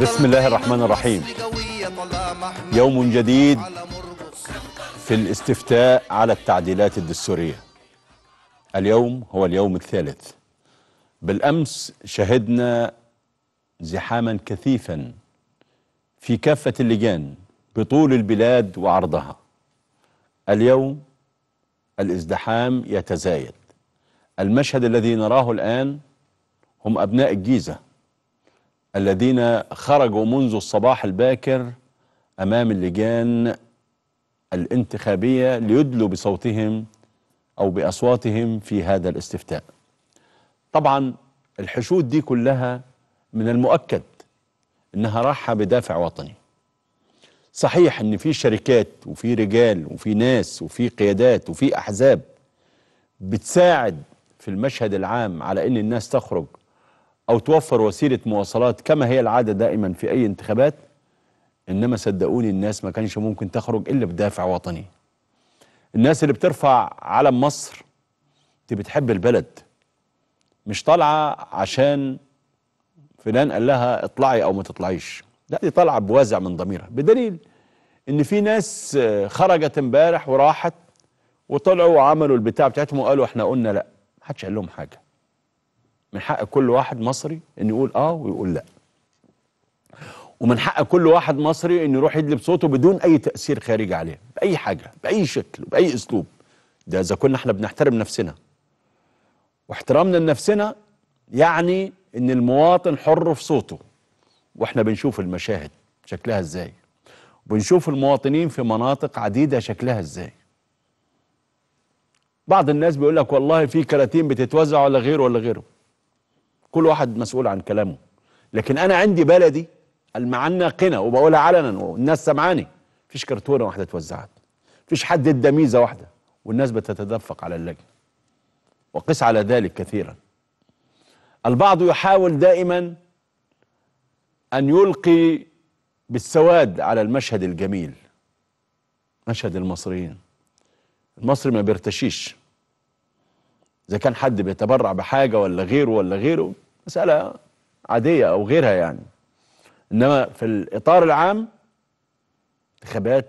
بسم الله الرحمن الرحيم يوم جديد في الاستفتاء على التعديلات الدستورية اليوم هو اليوم الثالث بالأمس شهدنا زحاما كثيفا في كافة اللجان بطول البلاد وعرضها اليوم الازدحام يتزايد المشهد الذي نراه الآن هم أبناء الجيزة الذين خرجوا منذ الصباح الباكر أمام اللجان الانتخابية ليدلوا بصوتهم أو بأصواتهم في هذا الاستفتاء طبعا الحشود دي كلها من المؤكد إنها راحة بدافع وطني صحيح إن في شركات وفي رجال وفي ناس وفي قيادات وفي أحزاب بتساعد في المشهد العام على إن الناس تخرج أو توفر وسيلة مواصلات كما هي العادة دائما في أي انتخابات إنما صدقوني الناس ما كانش ممكن تخرج إلا بدافع وطني الناس اللي بترفع علم مصر دي بتحب البلد مش طالعة عشان فلان قال لها اطلعي أو ما تطلعيش لا دي طالعة بوازع من ضميرها بدليل إن في ناس خرجت امبارح وراحت وطلعوا وعملوا البتاع بتاعتهم وقالوا احنا قلنا لا محدش قال لهم حاجة من حق كل واحد مصري انه يقول اه ويقول لا ومن حق كل واحد مصري انه يروح يدلب صوته بدون اي تاثير خارجي عليه باي حاجه باي شكل باي اسلوب ده اذا كنا احنا بنحترم نفسنا واحترامنا لنفسنا يعني ان المواطن حر في صوته واحنا بنشوف المشاهد شكلها ازاي بنشوف المواطنين في مناطق عديده شكلها ازاي بعض الناس بيقول لك والله في كراتين بتتوزع ولا غيره ولا غيره كل واحد مسؤول عن كلامه لكن انا عندي بلدي المعنى قنا وبقولها علنا والناس سمعاني فيش كرتونه واحده اتوزعت فيش حد ادى ميزه واحده والناس بتتدفق على اللجنه وقس على ذلك كثيرا البعض يحاول دائما ان يلقي بالسواد على المشهد الجميل مشهد المصريين المصري ما بيرتشيش اذا كان حد بيتبرع بحاجه ولا غيره ولا غيره مسألة عادية أو غيرها يعني إنما في الإطار العام انتخابات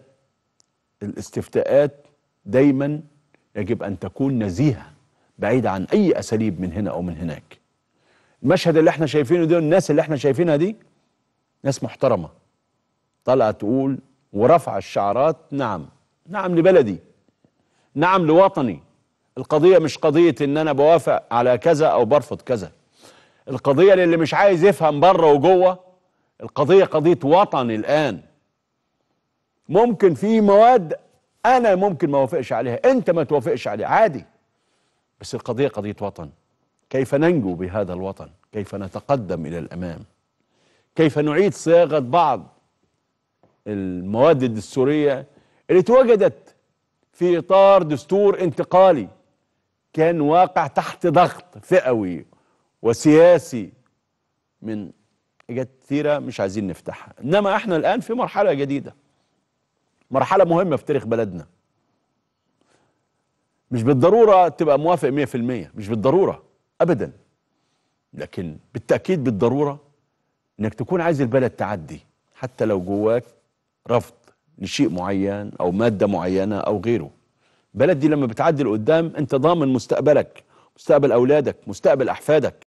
الاستفتاءات دايما يجب أن تكون نزيهة بعيدة عن أي أساليب من هنا أو من هناك المشهد اللي احنا شايفينه ده الناس اللي احنا شايفينها دي ناس محترمة طالعة تقول ورفع الشعارات نعم نعم لبلدي نعم لوطني القضية مش قضية ان انا بوافق على كذا او برفض كذا القضية للي مش عايز يفهم بره وجوه القضية قضية وطن الآن ممكن في مواد أنا ممكن ما وافقش عليها أنت ما توافقش عليها عادي بس القضية قضية وطن كيف ننجو بهذا الوطن كيف نتقدم إلى الأمام كيف نعيد صياغة بعض المواد الدستورية اللي توجدت في إطار دستور انتقالي كان واقع تحت ضغط فئوي وسياسي من حاجات كثيره مش عايزين نفتحها انما احنا الان في مرحله جديده مرحله مهمه في تاريخ بلدنا مش بالضروره تبقى موافق 100% مش بالضروره ابدا لكن بالتاكيد بالضروره انك تكون عايز البلد تعدي حتى لو جواك رفض لشيء معين او ماده معينه او غيره بلد دي لما بتعدي لقدام انت ضامن مستقبلك مستقبل اولادك مستقبل احفادك